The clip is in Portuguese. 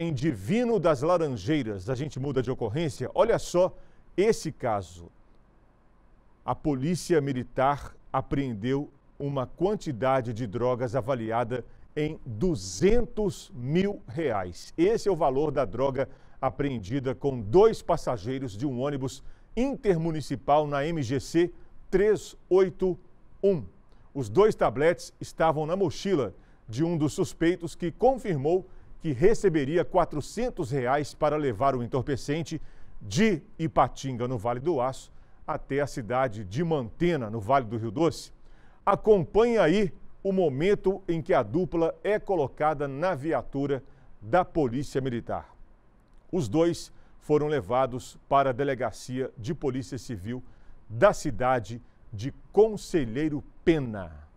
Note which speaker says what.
Speaker 1: em Divino das Laranjeiras, a gente muda de ocorrência, olha só esse caso. A polícia militar apreendeu uma quantidade de drogas avaliada em 200 mil reais. Esse é o valor da droga apreendida com dois passageiros de um ônibus intermunicipal na MGC 381. Os dois tabletes estavam na mochila de um dos suspeitos que confirmou que receberia R$ 400 reais para levar o entorpecente de Ipatinga, no Vale do Aço, até a cidade de Mantena, no Vale do Rio Doce. Acompanhe aí o momento em que a dupla é colocada na viatura da Polícia Militar. Os dois foram levados para a delegacia de Polícia Civil da cidade de Conselheiro Pena.